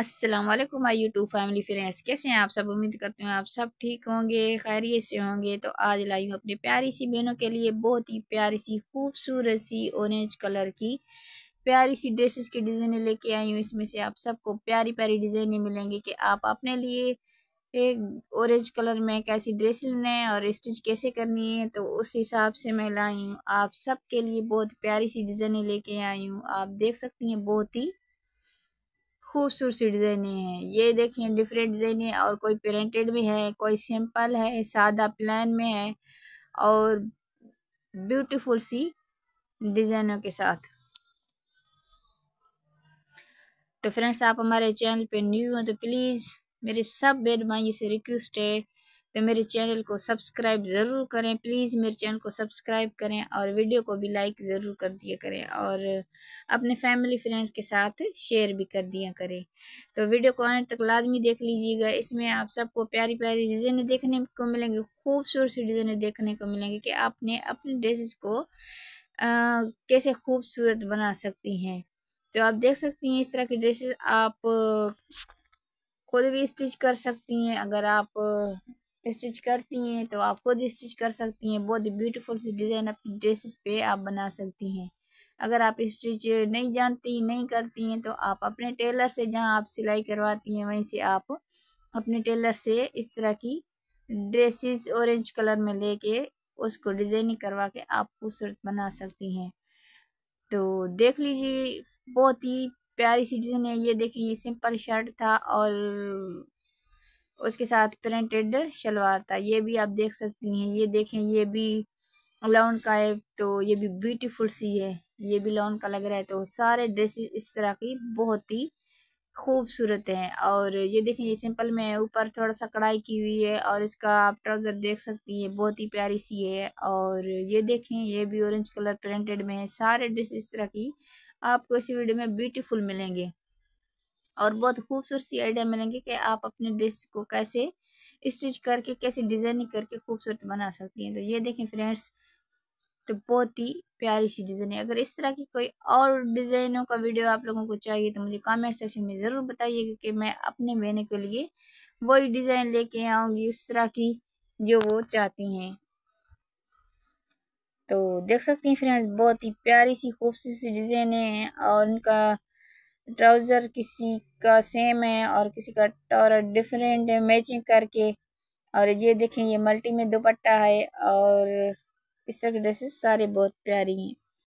अस्सलाम वालेकुम आई YouTube family friends कैसे हैं आप सब उम्मीद करते हैं आप सब ठीक होंगे खैरियत से होंगे तो आज लाई हूँ अपने प्यारी सी बहनों के लिए बहुत ही प्यारी सी खूबसूरत सी ऑरेंज कलर की प्यारी सी ड्रेसेस की डिज़ाइनें लेके आई हूँ इसमें से आप सबको प्यारी प्यारी डिज़ाइने मिलेंगी कि आप अपने लिए एक ऑरेंज कलर में कैसी ड्रेस लेना है और स्टिच कैसे करनी है तो उस हिसाब से मैं लाई हूँ आप सबके लिए बहुत प्यारी सी डिज़ाइने लेके आई हूँ आप देख सकती हैं बहुत ही खूबसूरत डिज़ाइने हैं ये देखें डिफरेंट डिज़ाइने और कोई प्रिंटेड भी है कोई सिंपल है सादा प्लान में है और ब्यूटीफुल सी डिज़ाइनों के साथ तो फ्रेंड्स आप हमारे चैनल पे न्यू हैं तो प्लीज़ मेरे सब बेड माइयों से रिक्वेस्ट है तो मेरे चैनल को सब्सक्राइब ज़रूर करें प्लीज़ मेरे चैनल को सब्सक्राइब करें और वीडियो को भी लाइक ज़रूर कर दिया करें और अपने फैमिली फ्रेंड्स के साथ शेयर भी कर दिया करें तो वीडियो को आने तक लाजमी देख लीजिएगा इसमें आप सबको प्यारी प्यारी डिज़ाइनें देखने को मिलेंगी खूबसूरत सी डिज़ाइनें देखने को मिलेंगी कि आपने अपने ड्रेसेस को आ, कैसे खूबसूरत बना सकती हैं तो आप देख सकती हैं इस तरह की ड्रेसेस आप खुद भी स्टिच कर सकती हैं अगर आप स्टिच करती हैं तो आप खुद स्टिच कर सकती हैं बहुत ही ब्यूटीफुल सी डिज़ाइन अपनी ड्रेसेस पे आप बना सकती हैं अगर आप स्टिच नहीं जानती नहीं करती हैं तो आप अपने टेलर से जहाँ आप सिलाई करवाती हैं वहीं से आप अपने टेलर से इस तरह की ड्रेसेस ऑरेंज कलर में लेके उसको डिज़ाइनिंग करवा के आप खूबसूरत बना सकती हैं तो देख लीजिए बहुत ही प्यारी सी डिज़ाइन है ये देखिए सिंपल शर्ट था और उसके साथ प्रिंटेड शलवार था ये भी आप देख सकती हैं ये देखें ये भी लॉन का है तो ये भी ब्यूटीफुल सी है ये भी लॉन का लग रहा है तो सारे ड्रेसेस इस तरह की बहुत ही खूबसूरत हैं और ये देखें ये सिंपल में ऊपर थोड़ा सा कढ़ाई की हुई है और इसका आप ट्राउज़र देख सकती हैं बहुत ही प्यारी सी है और ये देखें ये भी ऑरेंज कलर प्रिंटेड में है सारे ड्रेस इस तरह की आपको इस वीडियो में ब्यूटीफुल मिलेंगे और बहुत खूबसूरत सी आइडिया मिलेंगे कि आप अपने ड्रेस को कैसे स्टिच करके कैसे डिज़ाइनिंग करके खूबसूरत बना सकती हैं तो ये देखें फ्रेंड्स तो बहुत ही प्यारी सी डिज़ाइन है अगर इस तरह की कोई और डिज़ाइनों का वीडियो आप लोगों को चाहिए तो मुझे कमेंट सेक्शन में ज़रूर बताइए कि मैं अपने बहने के लिए वही डिज़ाइन लेके आऊँगी उस तरह की जो वो चाहती हैं तो देख सकती हैं फ्रेंड्स बहुत ही प्यारी सी खूबसूरत सी डिजाइने हैं और उनका ट्राउज़र किसी का सेम है और किसी का और डिफरेंट है मैचिंग करके और ये देखें ये मल्टी में दुपट्टा है और इस तरह की ड्रेसेस सारे बहुत प्यारी हैं